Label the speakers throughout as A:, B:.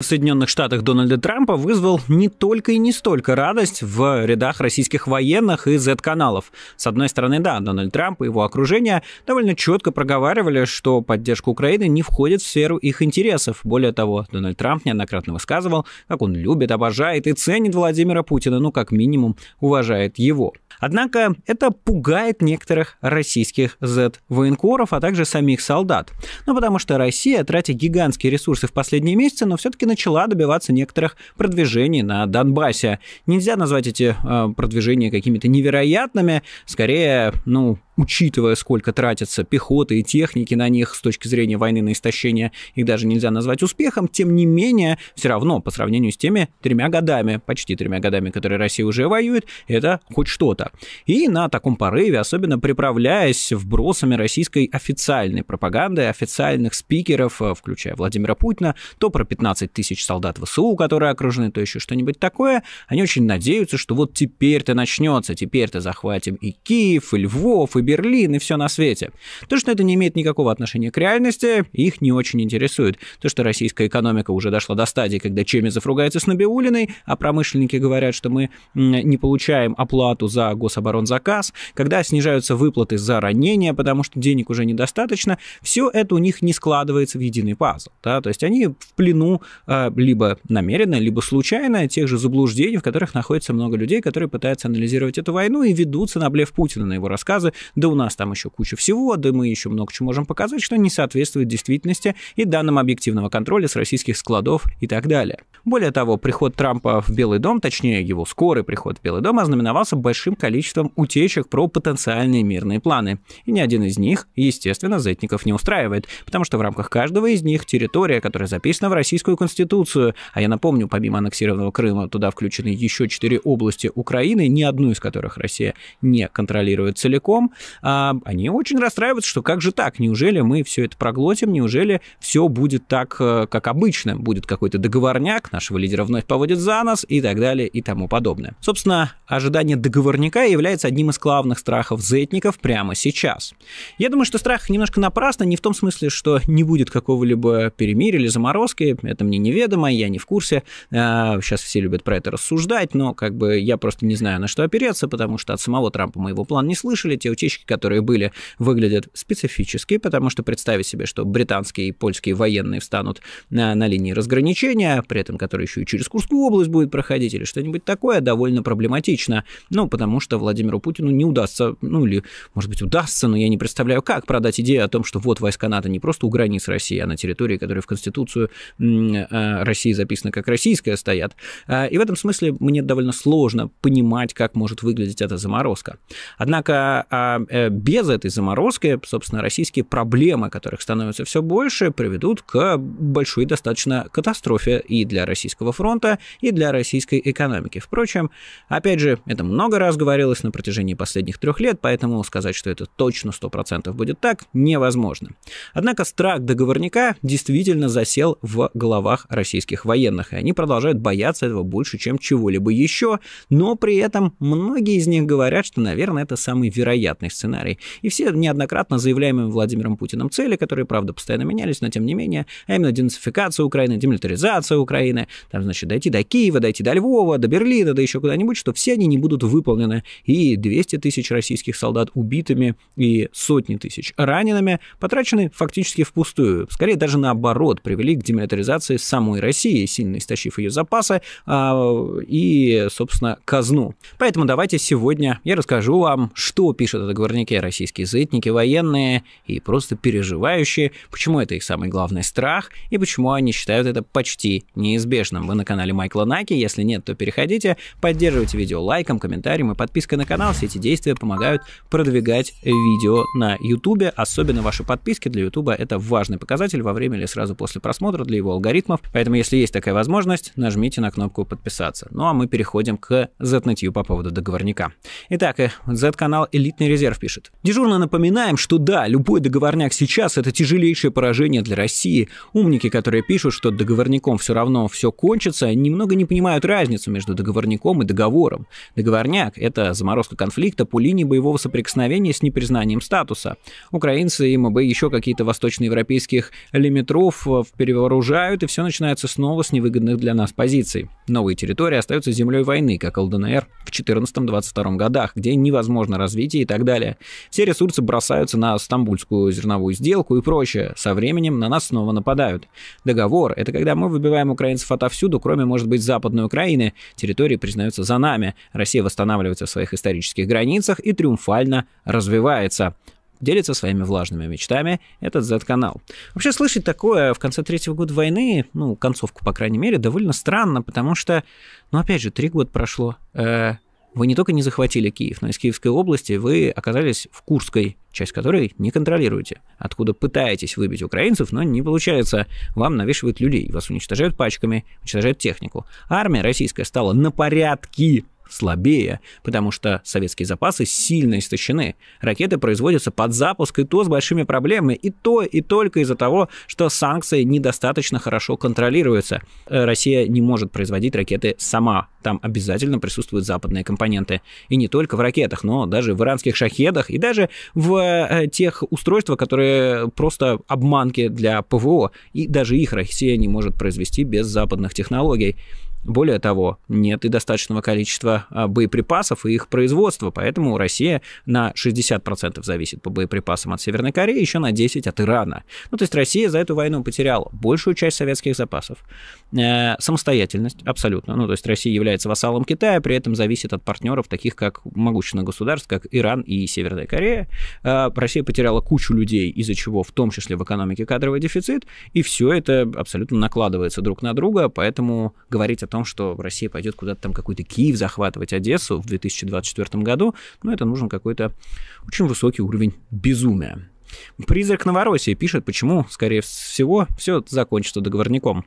A: в Соединенных Штатах Дональда Трампа вызвал не только и не столько радость в рядах российских военных и Z-каналов. С одной стороны, да, Дональд Трамп и его окружение довольно четко проговаривали, что поддержка Украины не входит в сферу их интересов. Более того, Дональд Трамп неоднократно высказывал, как он любит, обожает и ценит Владимира Путина, ну, как минимум, уважает его. Однако это пугает некоторых российских Z-военкоров, а также самих солдат. Ну, потому что Россия, тратя гигантские ресурсы в последние месяцы, но все-таки начала добиваться некоторых продвижений на Донбассе. Нельзя назвать эти э, продвижения какими-то невероятными, скорее, ну, учитывая, сколько тратятся пехоты и техники на них с точки зрения войны на истощение, их даже нельзя назвать успехом, тем не менее, все равно, по сравнению с теми тремя годами, почти тремя годами, которые Россия уже воюет, это хоть что-то. И на таком порыве, особенно приправляясь вбросами российской официальной пропаганды, официальных спикеров, э, включая Владимира Путина, то про 15 тысяч солдат ВСУ, которые окружены, то еще что-нибудь такое, они очень надеются, что вот теперь-то начнется, теперь-то захватим и Киев, и Львов, и Берлин и все на свете. То, что это не имеет никакого отношения к реальности, их не очень интересует. То, что российская экономика уже дошла до стадии, когда Чемизов ругается с Набиулиной, а промышленники говорят, что мы не получаем оплату за гособоронзаказ, когда снижаются выплаты за ранения, потому что денег уже недостаточно, все это у них не складывается в единый пазл. Да? То есть они в плену а, либо намеренно, либо случайно тех же заблуждений, в которых находится много людей, которые пытаются анализировать эту войну и ведутся на блеф Путина, на его рассказы, да у нас там еще куча всего, да мы еще много чего можем показать, что не соответствует действительности и данным объективного контроля с российских складов и так далее. Более того, приход Трампа в Белый дом, точнее его скорый приход в Белый дом, ознаменовался большим количеством утечек про потенциальные мирные планы. И ни один из них, естественно, зетников не устраивает, потому что в рамках каждого из них территория, которая записана в Российскую Конституцию, а я напомню, помимо аннексированного Крыма, туда включены еще четыре области Украины, ни одну из которых Россия не контролирует целиком, а, они очень расстраиваются, что как же так, неужели мы все это проглотим, неужели все будет так, э, как обычно, будет какой-то договорняк, нашего лидера вновь поводит за нас и так далее и тому подобное. Собственно, ожидание договорняка является одним из главных страхов зетников прямо сейчас. Я думаю, что страх немножко напрасно, не в том смысле, что не будет какого-либо перемирия или заморозки, это мне неведомо, я не в курсе, а, сейчас все любят про это рассуждать, но как бы я просто не знаю, на что опереться, потому что от самого Трампа мы его план не слышали, те утечки, разработчики, которые были, выглядят специфически, потому что представить себе, что британские и польские военные встанут на, на линии разграничения, при этом который еще и через Курскую область будет проходить или что-нибудь такое, довольно проблематично. Ну, потому что Владимиру Путину не удастся, ну или, может быть, удастся, но я не представляю, как продать идею о том, что вот войска НАТО не просто у границ России, а на территории, которые в Конституцию э, России записаны как российская, стоят. А, и в этом смысле мне довольно сложно понимать, как может выглядеть эта заморозка. Однако а, Э, без этой заморозки, собственно, российские проблемы, которых становится все больше, приведут к большой достаточно катастрофе и для российского фронта, и для российской экономики. Впрочем, опять же, это много раз говорилось на протяжении последних трех лет, поэтому сказать, что это точно 100% будет так, невозможно. Однако страх договорника действительно засел в головах российских военных, и они продолжают бояться этого больше, чем чего-либо еще, но при этом многие из них говорят, что, наверное, это самый вероятный вероятный сценарий. И все неоднократно заявляемые Владимиром Путиным цели, которые, правда, постоянно менялись, но тем не менее, а именно денацификация Украины, демилитаризация Украины, там, значит, дойти до Киева, дойти до Львова, до Берлина, да еще куда-нибудь, что все они не будут выполнены. И 200 тысяч российских солдат убитыми и сотни тысяч ранеными потрачены фактически впустую. Скорее, даже наоборот, привели к демилитаризации самой России, сильно истощив ее запасы а, и, собственно, казну. Поэтому давайте сегодня я расскажу вам, что пишет эта договорники российские зытники, военные и просто переживающие, почему это их самый главный страх и почему они считают это почти неизбежным. Вы на канале Майкла Наки, если нет, то переходите, поддерживайте видео лайком, комментарием и подпиской на канал. Все эти действия помогают продвигать видео на YouTube, особенно ваши подписки для YouTube это важный показатель во время или сразу после просмотра для его алгоритмов, поэтому если есть такая возможность, нажмите на кнопку подписаться. Ну а мы переходим к z ZNetU по поводу договорника. Итак, Z-канал э, «Элитный резерв» Киров пишет. Дежурно напоминаем, что да, любой договорняк сейчас – это тяжелейшее поражение для России. Умники, которые пишут, что договорником все равно все кончится, немного не понимают разницу между договорником и договором. Договорняк – это заморозка конфликта по линии боевого соприкосновения с непризнанием статуса. Украинцы и МБ еще какие-то восточноевропейских лимитров э, перевооружают, и все начинается снова с невыгодных для нас позиций. Новые территории остаются землей войны, как ЛДНР в 14-22 годах, где невозможно развитие и так далее далее. Все ресурсы бросаются на стамбульскую зерновую сделку и прочее. Со временем на нас снова нападают. Договор – это когда мы выбиваем украинцев отовсюду, кроме, может быть, Западной Украины. Территории признаются за нами. Россия восстанавливается в своих исторических границах и триумфально развивается делится своими влажными мечтами этот Z-канал. Вообще слышать такое в конце третьего года войны, ну, концовку, по крайней мере, довольно странно, потому что, ну, опять же, три года прошло. Э, вы не только не захватили Киев, но из Киевской области вы оказались в Курской, часть которой не контролируете, откуда пытаетесь выбить украинцев, но не получается. Вам навешивают людей, вас уничтожают пачками, уничтожают технику. Армия российская стала на порядки слабее, потому что советские запасы сильно истощены. Ракеты производятся под запуск, и то с большими проблемами, и то, и только из-за того, что санкции недостаточно хорошо контролируются. Э, Россия не может производить ракеты сама. Там обязательно присутствуют западные компоненты. И не только в ракетах, но даже в иранских шахедах, и даже в э, тех устройствах, которые просто обманки для ПВО. И даже их Россия не может произвести без западных технологий. Более того, нет и достаточного количества а, боеприпасов и их производства, поэтому Россия на 60% зависит по боеприпасам от Северной Кореи, еще на 10% от Ирана. Ну, то есть Россия за эту войну потеряла большую часть советских запасов, э, самостоятельность абсолютно. Ну, то есть Россия является вассалом Китая, при этом зависит от партнеров, таких как могущественных государств, как Иран и Северная Корея. Э, Россия потеряла кучу людей, из-за чего в том числе в экономике кадровый дефицит, и все это абсолютно накладывается друг на друга, поэтому говорить о о том, что Россия пойдет куда-то там какой-то Киев захватывать Одессу в 2024 году, но ну, это нужен какой-то очень высокий уровень безумия. Призрак Новороссии пишет, почему, скорее всего, все закончится договорником.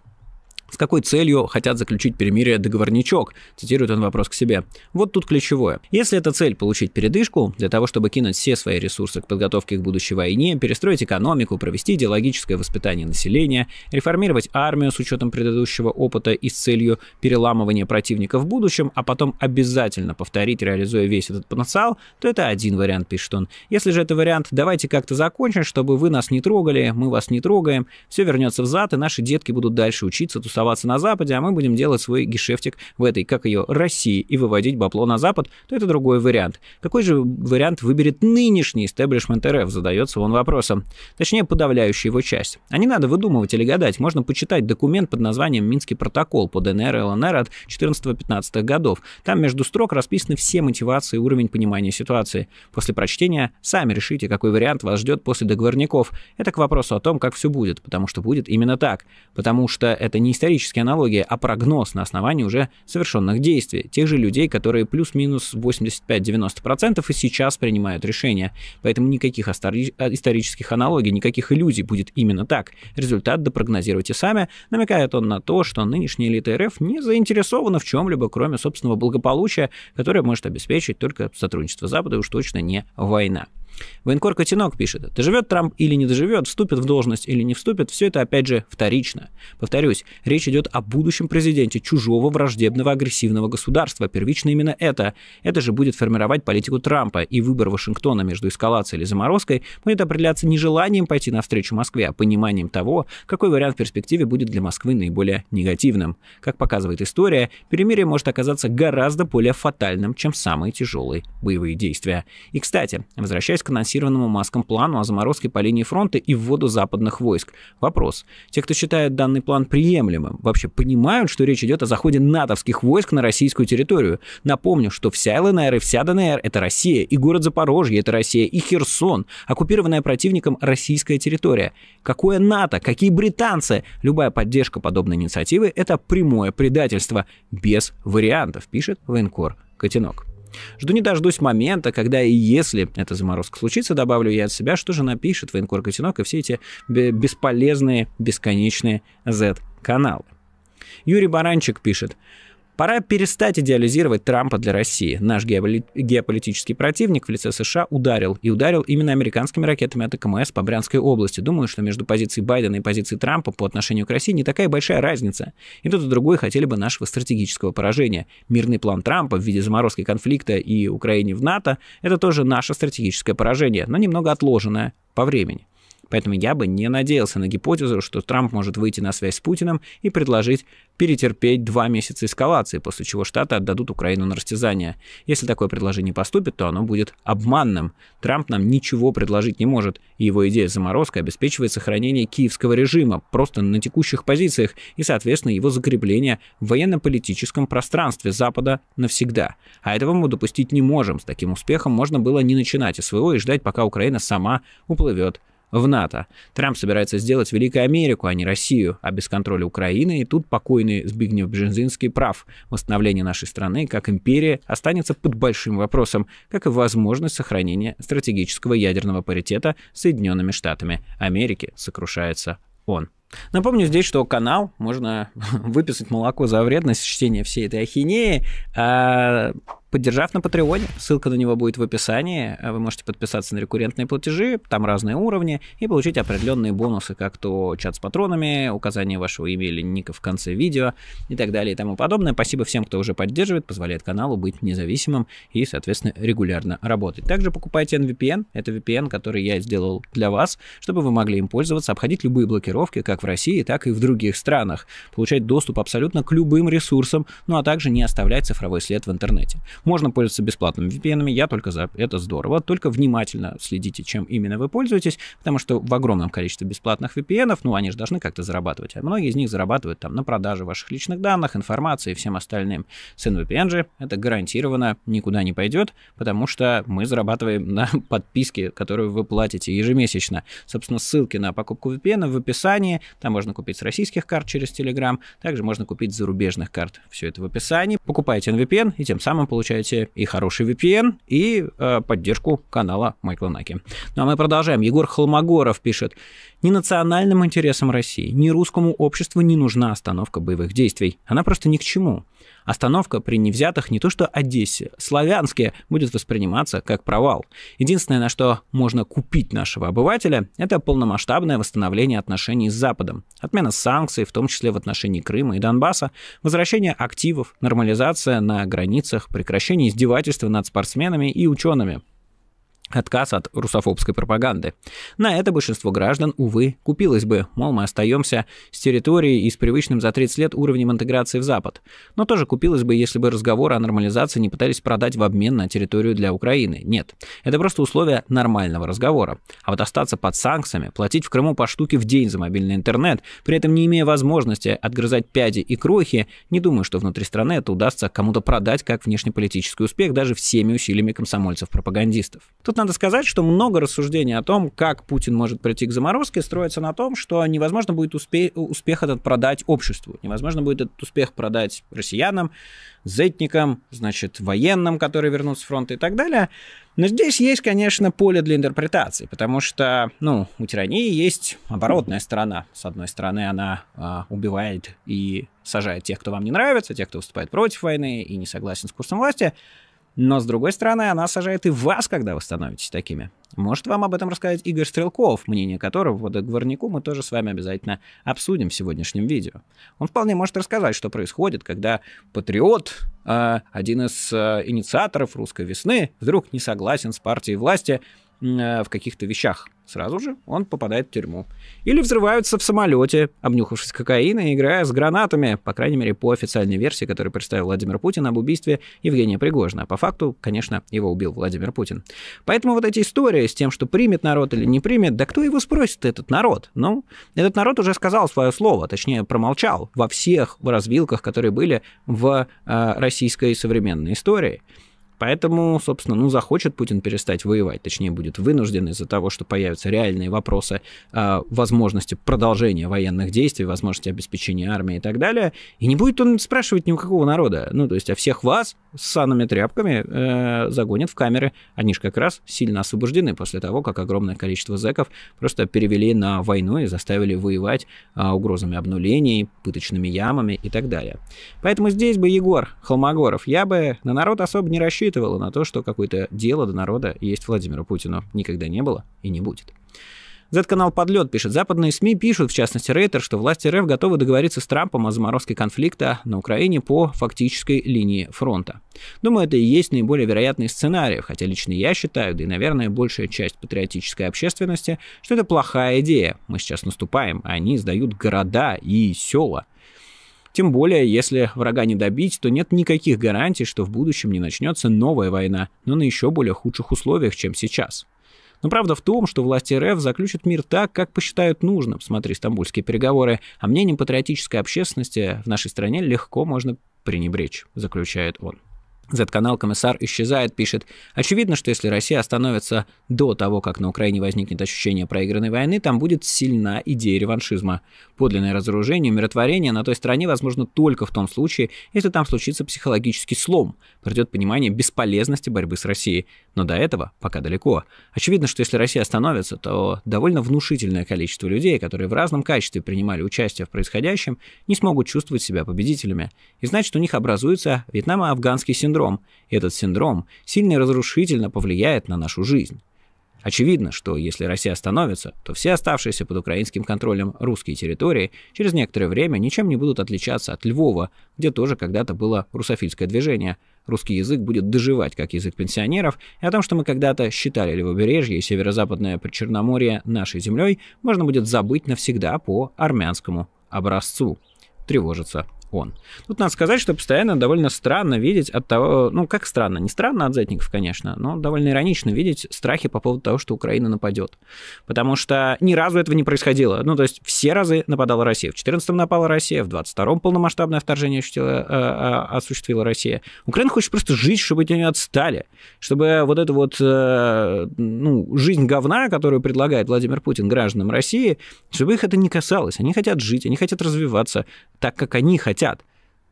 A: С какой целью хотят заключить перемирие договорничок? Цитирует он вопрос к себе. Вот тут ключевое. Если эта цель – получить передышку, для того, чтобы кинуть все свои ресурсы к подготовке к будущей войне, перестроить экономику, провести идеологическое воспитание населения, реформировать армию с учетом предыдущего опыта и с целью переламывания противника в будущем, а потом обязательно повторить, реализуя весь этот потенциал, то это один вариант, пишет он. Если же это вариант «давайте как-то закончим, чтобы вы нас не трогали, мы вас не трогаем», все вернется взад, и наши детки будут дальше учиться, тусоваться тусоваться на Западе, а мы будем делать свой гешефтик в этой, как ее, России и выводить бабло на Запад, то это другой вариант. Какой же вариант выберет нынешний истеблишмент РФ, задается он вопросом. Точнее, подавляющая его часть. А не надо выдумывать или гадать, можно почитать документ под названием «Минский протокол» по ДНР и ЛНР от 14-15 годов. Там между строк расписаны все мотивации и уровень понимания ситуации. После прочтения сами решите, какой вариант вас ждет после договорников. Это к вопросу о том, как все будет, потому что будет именно так. Потому что это не исторический исторические аналогии, а прогноз на основании уже совершенных действий, тех же людей, которые плюс-минус 85-90% и сейчас принимают решения. Поэтому никаких исторических аналогий, никаких иллюзий будет именно так. Результат допрогнозируйте сами, намекает он на то, что нынешняя элита РФ не заинтересована в чем-либо, кроме собственного благополучия, которое может обеспечить только сотрудничество Запада и уж точно не война. Военкор Котенок пишет, доживет Трамп или не доживет, вступит в должность или не вступит, все это опять же вторично. Повторюсь, речь идет о будущем президенте чужого враждебного агрессивного государства. Первично именно это. Это же будет формировать политику Трампа, и выбор Вашингтона между эскалацией или заморозкой будет определяться не желанием пойти навстречу Москве, а пониманием того, какой вариант в перспективе будет для Москвы наиболее негативным. Как показывает история, перемирие может оказаться гораздо более фатальным, чем самые тяжелые боевые действия. И, кстати, возвращаясь возвращаюсь к анонсированному Маском плану о заморозке по линии фронта и вводу западных войск. Вопрос. Те, кто считает данный план приемлемым, вообще понимают, что речь идет о заходе натовских войск на российскую территорию? Напомню, что вся ЛНР и вся ДНР — это Россия, и город Запорожье — это Россия, и Херсон — оккупированная противником российская территория. Какое НАТО? Какие британцы? Любая поддержка подобной инициативы — это прямое предательство. Без вариантов, пишет военкор Котенок. Жду не дождусь момента, когда и если эта заморозка случится, добавлю я от себя, что же напишет военкор Котенок и все эти бесполезные, бесконечные Z-каналы. Юрий Баранчик пишет. Пора перестать идеализировать Трампа для России. Наш геополитический противник в лице США ударил. И ударил именно американскими ракетами от КМС по Брянской области. Думаю, что между позицией Байдена и позицией Трампа по отношению к России не такая большая разница. И тот и другой хотели бы нашего стратегического поражения. Мирный план Трампа в виде заморозки конфликта и Украине в НАТО – это тоже наше стратегическое поражение, но немного отложенное по времени. Поэтому я бы не надеялся на гипотезу, что Трамп может выйти на связь с Путиным и предложить перетерпеть два месяца эскалации, после чего Штаты отдадут Украину на растязание. Если такое предложение поступит, то оно будет обманным. Трамп нам ничего предложить не может, и его идея заморозка обеспечивает сохранение киевского режима просто на текущих позициях и, соответственно, его закрепление в военно-политическом пространстве Запада навсегда. А этого мы допустить не можем. С таким успехом можно было не начинать СВО и ждать, пока Украина сама уплывет в НАТО. Трамп собирается сделать Великую Америку, а не Россию, а без контроля Украины. И тут покойный Збигнев Бжензинский прав. Восстановление нашей страны как империи останется под большим вопросом, как и возможность сохранения стратегического ядерного паритета с Соединенными Штатами Америки, сокрушается он. Напомню здесь, что канал можно выписать молоко за вредность чтения всей этой ахинеи. А поддержав на Патреоне. Ссылка на него будет в описании. А вы можете подписаться на рекуррентные платежи, там разные уровни, и получить определенные бонусы, как то чат с патронами, указание вашего имя или ника в конце видео и так далее и тому подобное. Спасибо всем, кто уже поддерживает, позволяет каналу быть независимым и, соответственно, регулярно работать. Также покупайте NVPN. Это VPN, который я сделал для вас, чтобы вы могли им пользоваться, обходить любые блокировки, как в России, так и в других странах, получать доступ абсолютно к любым ресурсам, ну а также не оставлять цифровой след в интернете. Можно пользоваться бесплатными VPN, я только за, это здорово, только внимательно следите, чем именно вы пользуетесь, потому что в огромном количестве бесплатных VPN, ну, они же должны как-то зарабатывать, а многие из них зарабатывают там на продаже ваших личных данных, информации и всем остальным. С NVPN же это гарантированно никуда не пойдет, потому что мы зарабатываем на подписке, которую вы платите ежемесячно. Собственно, ссылки на покупку VPN в описании, там можно купить с российских карт через Telegram, также можно купить с зарубежных карт, все это в описании. Покупаете NVPN и тем самым получаете получаете и хороший VPN, и э, поддержку канала Майкла Наки. Ну а мы продолжаем. Егор Холмогоров пишет. Ни национальным интересам России, ни русскому обществу не нужна остановка боевых действий. Она просто ни к чему. Остановка при невзятых не то что Одессе, Славянске будет восприниматься как провал. Единственное, на что можно купить нашего обывателя, это полномасштабное восстановление отношений с Западом, отмена санкций, в том числе в отношении Крыма и Донбасса, возвращение активов, нормализация на границах, прекращение издевательства над спортсменами и учеными отказ от русофобской пропаганды. На это большинство граждан, увы, купилось бы, мол, мы остаемся с территорией и с привычным за 30 лет уровнем интеграции в Запад. Но тоже купилось бы, если бы разговоры о нормализации не пытались продать в обмен на территорию для Украины. Нет, это просто условия нормального разговора. А вот остаться под санкциями, платить в Крыму по штуке в день за мобильный интернет, при этом не имея возможности отгрызать пяди и крохи, не думаю, что внутри страны это удастся кому-то продать как внешнеполитический успех даже всеми усилиями комсомольцев-пропагандистов. Тут надо сказать, что много рассуждений о том, как Путин может прийти к заморозке, строится на том, что невозможно будет успе- успех этот продать обществу, невозможно будет этот успех продать россиянам, зетникам, значит, военным, которые вернутся с фронта и так далее. Но здесь есть, конечно, поле для интерпретации, потому что, ну, у тирании есть оборотная сторона. С одной стороны, она э, убивает и сажает тех, кто вам не нравится, тех, кто выступает против войны и не согласен с курсом власти. Но, с другой стороны, она сажает и вас, когда вы становитесь такими. Может вам об этом рассказать Игорь Стрелков, мнение которого в Водогварнику мы тоже с вами обязательно обсудим в сегодняшнем видео. Он вполне может рассказать, что происходит, когда патриот, э, один из э, инициаторов русской весны, вдруг не согласен с партией власти э, в каких-то вещах сразу же он попадает в тюрьму. Или взрываются в самолете, обнюхавшись кокаина и играя с гранатами, по крайней мере, по официальной версии, которую представил Владимир Путин об убийстве Евгения Пригожина. По факту, конечно, его убил Владимир Путин. Поэтому вот эти истории с тем, что примет народ или не примет, да кто его спросит, этот народ? Ну, этот народ уже сказал свое слово, точнее, промолчал во всех развилках, которые были в э, российской современной истории. Поэтому, собственно, ну, захочет Путин перестать воевать, точнее, будет вынужден из-за того, что появятся реальные вопросы э, возможности продолжения военных действий, возможности обеспечения армии и так далее. И не будет он спрашивать ни у какого народа. Ну, то есть, а всех вас с санными тряпками э, загонят в камеры. Они же как раз сильно освобождены после того, как огромное количество зэков просто перевели на войну и заставили воевать э, угрозами обнулений, пыточными ямами и так далее. Поэтому здесь бы, Егор Холмогоров, я бы на народ особо не рассчитывал, рассчитывала на то, что какое-то дело до народа есть Владимиру Путину. Никогда не было и не будет. Z-канал «Подлет» пишет. Западные СМИ пишут, в частности Рейтер, что власти РФ готовы договориться с Трампом о заморозке конфликта на Украине по фактической линии фронта. Думаю, это и есть наиболее вероятный сценарий, хотя лично я считаю, да и, наверное, большая часть патриотической общественности, что это плохая идея. Мы сейчас наступаем, а они сдают города и села. Тем более, если врага не добить, то нет никаких гарантий, что в будущем не начнется новая война, но на еще более худших условиях, чем сейчас. Но правда в том, что власти РФ заключат мир так, как посчитают нужным, смотри стамбульские переговоры, а мнением патриотической общественности в нашей стране легко можно пренебречь, заключает он. Z-канал «Комиссар» исчезает, пишет. Очевидно, что если Россия остановится до того, как на Украине возникнет ощущение проигранной войны, там будет сильна идея реваншизма. Подлинное разоружение, умиротворение на той стороне возможно только в том случае, если там случится психологический слом, придет понимание бесполезности борьбы с Россией. Но до этого пока далеко. Очевидно, что если Россия остановится, то довольно внушительное количество людей, которые в разном качестве принимали участие в происходящем, не смогут чувствовать себя победителями. И значит, у них образуется вьетнамо-афганский синдром, синдром, этот синдром сильно и разрушительно повлияет на нашу жизнь. Очевидно, что если Россия остановится, то все оставшиеся под украинским контролем русские территории через некоторое время ничем не будут отличаться от Львова, где тоже когда-то было русофильское движение. Русский язык будет доживать как язык пенсионеров, и о том, что мы когда-то считали Левобережье и северо-западное Причерноморье нашей землей, можно будет забыть навсегда по армянскому образцу. Тревожится он. Тут надо сказать, что постоянно довольно странно видеть от того, ну как странно, не странно от Зетников, конечно, но довольно иронично видеть страхи по поводу того, что Украина нападет. Потому что ни разу этого не происходило. Ну то есть все разы нападала Россия. В 14-м напала Россия, в 22-м полномасштабное вторжение ощутила, э, э, осуществила Россия. Украина хочет просто жить, чтобы от нее отстали. Чтобы вот эта вот э, ну, жизнь говна, которую предлагает Владимир Путин гражданам России, чтобы их это не касалось. Они хотят жить, они хотят развиваться так, как они хотят хотят,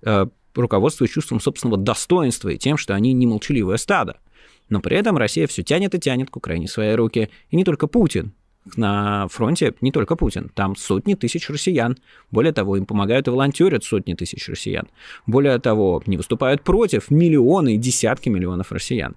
A: э, руководствуясь чувством собственного достоинства и тем, что они не молчаливое стадо. Но при этом Россия все тянет и тянет к Украине свои руки. И не только Путин. На фронте не только Путин. Там сотни тысяч россиян. Более того, им помогают и волонтерят сотни тысяч россиян. Более того, не выступают против миллионы и десятки миллионов россиян.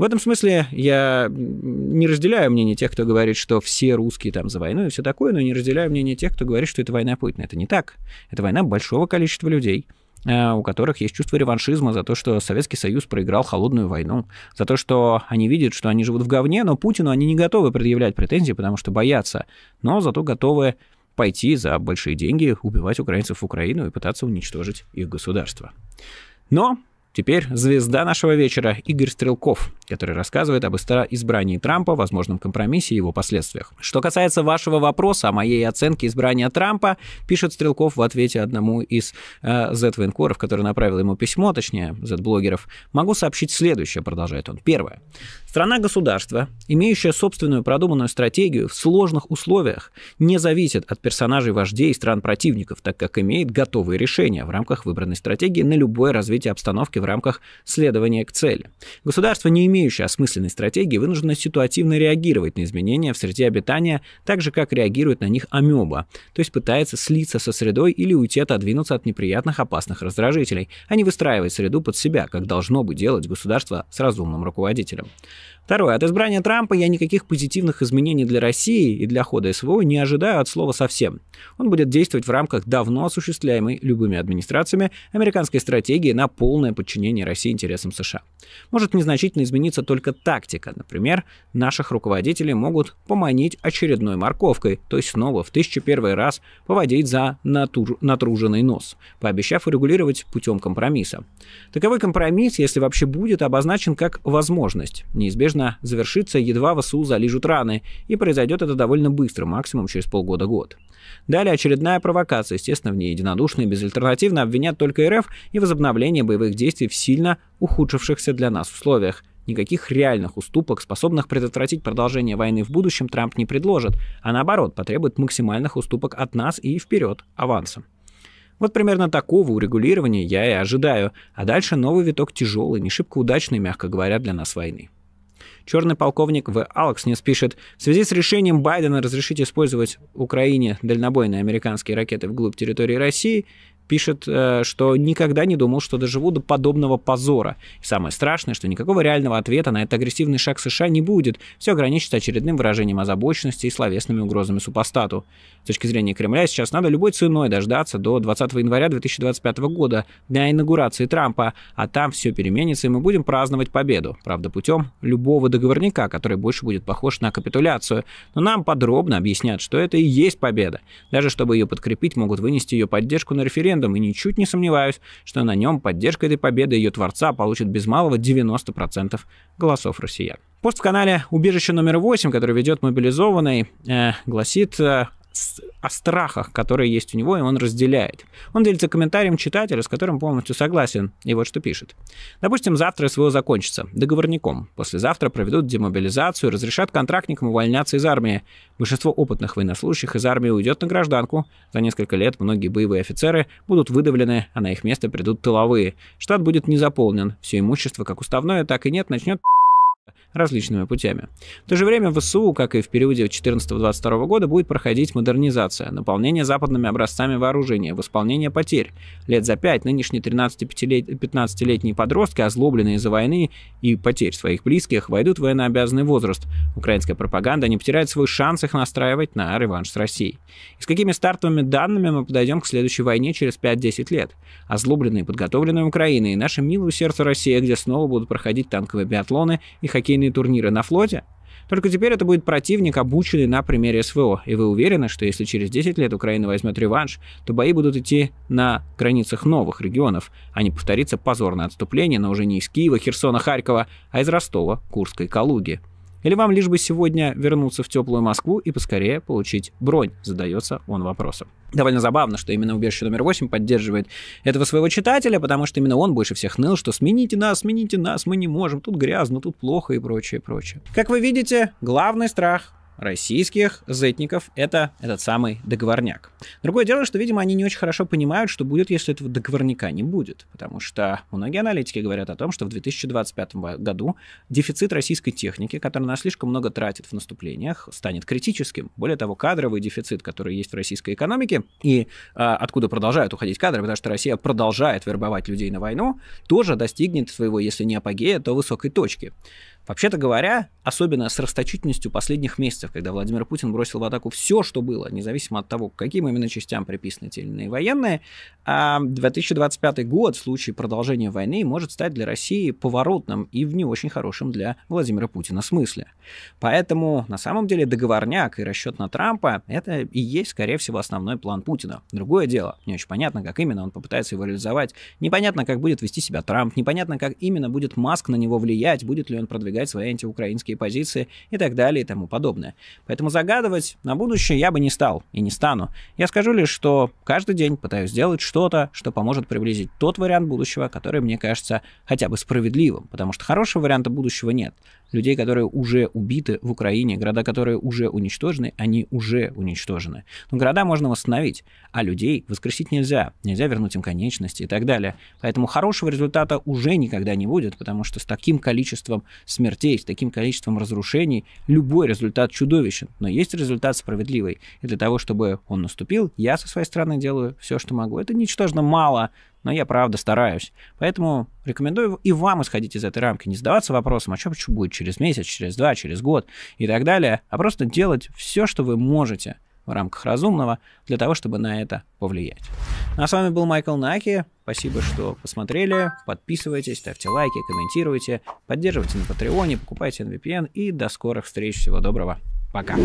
A: В этом смысле я не разделяю мнение тех, кто говорит, что все русские там за войну и все такое, но не разделяю мнение тех, кто говорит, что это война Путина. Это не так. Это война большого количества людей э, у которых есть чувство реваншизма за то, что Советский Союз проиграл холодную войну, за то, что они видят, что они живут в говне, но Путину они не готовы предъявлять претензии, потому что боятся, но зато готовы пойти за большие деньги убивать украинцев в Украину и пытаться уничтожить их государство. Но Теперь звезда нашего вечера Игорь Стрелков, который рассказывает об избрании Трампа, возможном компромиссе и его последствиях. Что касается вашего вопроса о моей оценке избрания Трампа, пишет Стрелков в ответе одному из э, Z-военкоров, который направил ему письмо, точнее, Z-блогеров, могу сообщить следующее, продолжает он. Первое. Страна-государство, имеющая собственную продуманную стратегию в сложных условиях, не зависит от персонажей вождей и стран-противников, так как имеет готовые решения в рамках выбранной стратегии на любое развитие обстановки в рамках следования к цели. Государство, не имеющее осмысленной стратегии, вынуждено ситуативно реагировать на изменения в среде обитания, так же, как реагирует на них амеба, то есть пытается слиться со средой или уйти отодвинуться от неприятных опасных раздражителей, а не выстраивать среду под себя, как должно бы делать государство с разумным руководителем. Второе. От избрания Трампа я никаких позитивных изменений для России и для хода СВО не ожидаю от слова совсем. Он будет действовать в рамках давно осуществляемой любыми администрациями американской стратегии на полное подчинение России интересам США. Может незначительно измениться только тактика. Например, наших руководителей могут поманить очередной морковкой, то есть снова в тысячу первый раз поводить за натур... натруженный нос, пообещав урегулировать путем компромисса. Таковой компромисс, если вообще будет, обозначен как возможность, не неизбежно завершится, едва ВСУ залижут раны, и произойдет это довольно быстро, максимум через полгода-год. Далее очередная провокация, естественно, в ней единодушно и безальтернативно обвинят только РФ и возобновление боевых действий в сильно ухудшившихся для нас условиях. Никаких реальных уступок, способных предотвратить продолжение войны в будущем, Трамп не предложит, а наоборот, потребует максимальных уступок от нас и вперед, авансом. Вот примерно такого урегулирования я и ожидаю, а дальше новый виток тяжелый, не шибко удачный, мягко говоря, для нас войны. Черный полковник в Алекс не пишет, в связи с решением Байдена разрешить использовать Украине дальнобойные американские ракеты вглубь территории России, пишет, э, что никогда не думал, что доживу до подобного позора. И самое страшное, что никакого реального ответа на этот агрессивный шаг США не будет. Все ограничится очередным выражением озабоченности и словесными угрозами супостату. С точки зрения Кремля сейчас надо любой ценой дождаться до 20 января 2025 года, для инаугурации Трампа, а там все переменится, и мы будем праздновать победу. Правда, путем любого договорника, который больше будет похож на капитуляцию. Но нам подробно объяснят, что это и есть победа. Даже чтобы ее подкрепить, могут вынести ее поддержку на референдум брендом и ничуть не сомневаюсь, что на нем поддержка этой победы ее творца получит без малого 90% голосов россиян. Пост в канале «Убежище номер 8», который ведет мобилизованный, э, гласит э, о страхах, которые есть у него, и он разделяет. Он делится комментарием читателя, с которым полностью согласен, и вот что пишет. Допустим, завтра СВО закончится, договорником. Послезавтра проведут демобилизацию, разрешат контрактникам увольняться из армии. Большинство опытных военнослужащих из армии уйдет на гражданку. За несколько лет многие боевые офицеры будут выдавлены, а на их место придут тыловые. Штат будет не заполнен. Все имущество, как уставное, так и нет, начнет различными путями. В то же время в ВСУ, как и в периоде 14-22 года, будет проходить модернизация, наполнение западными образцами вооружения, восполнение потерь. Лет за пять нынешние 13-15-летние подростки, озлобленные из-за войны и потерь своих близких, войдут в военнообязанный возраст. Украинская пропаганда не потеряет свой шанс их настраивать на реванш с Россией. И с какими стартовыми данными мы подойдем к следующей войне через 5-10 лет? Озлобленные, подготовленные Украины и наша милая сердце Россия, где снова будут проходить танковые биатлоны и хоккейные линейные турниры на флоте, только теперь это будет противник, обученный на примере СВО. И вы уверены, что если через 10 лет Украина возьмет реванш, то бои будут идти на границах новых регионов, а не повторится позорное отступление, но уже не из Киева, Херсона, Харькова, а из Ростова, Курской, Калуги. Или вам лишь бы сегодня вернуться в теплую Москву и поскорее получить бронь? Задается он вопросом. Довольно забавно, что именно убежище номер 8 поддерживает этого своего читателя, потому что именно он больше всех ныл, что смените нас, смените нас, мы не можем, тут грязно, тут плохо и прочее, прочее. Как вы видите, главный страх российских зетников это этот самый договорняк. Другое дело, что, видимо, они не очень хорошо понимают, что будет, если этого договорняка не будет, потому что многие аналитики говорят о том, что в 2025 году дефицит российской техники, который она слишком много тратит в наступлениях, станет критическим. Более того, кадровый дефицит, который есть в российской экономике, и э, откуда продолжают уходить кадры, потому что Россия продолжает вербовать людей на войну, тоже достигнет своего, если не апогея, то высокой точки. Вообще-то говоря, особенно с расточительностью последних месяцев, когда Владимир Путин бросил в атаку все, что было, независимо от того, к каким именно частям приписаны те или иные военные, 2025 а год в случае продолжения войны может стать для России поворотным и в не очень хорошем для Владимира Путина смысле. Поэтому на самом деле договорняк и расчет на Трампа — это и есть, скорее всего, основной план Путина. Другое дело, не очень понятно, как именно он попытается его реализовать, непонятно, как будет вести себя Трамп, непонятно, как именно будет Маск на него влиять, будет ли он продвигаться продвигать свои антиукраинские позиции и так далее и тому подобное. Поэтому загадывать на будущее я бы не стал и не стану. Я скажу лишь, что каждый день пытаюсь сделать что-то, что поможет приблизить тот вариант будущего, который мне кажется хотя бы справедливым, потому что хорошего варианта будущего нет. Людей, которые уже убиты в Украине, города, которые уже уничтожены, они уже уничтожены. Но ну, города можно восстановить, а людей воскресить нельзя. Нельзя вернуть им конечности и так далее. Поэтому хорошего результата уже никогда не будет, потому что с таким количеством смертей смертей, с таким количеством разрушений, любой результат чудовищен, но есть результат справедливый. И для того, чтобы он наступил, я со своей стороны делаю все, что могу. Это ничтожно мало, но я правда стараюсь. Поэтому рекомендую и вам исходить из этой рамки, не задаваться вопросом, а что будет через месяц, через два, через год и так далее, а просто делать все, что вы можете – в рамках разумного для того, чтобы на это повлиять. Ну, а с вами был Майкл Наки. Спасибо, что посмотрели. Подписывайтесь, ставьте лайки, комментируйте, поддерживайте на Патреоне, покупайте NVPN и до скорых встреч. Всего доброго. Пока.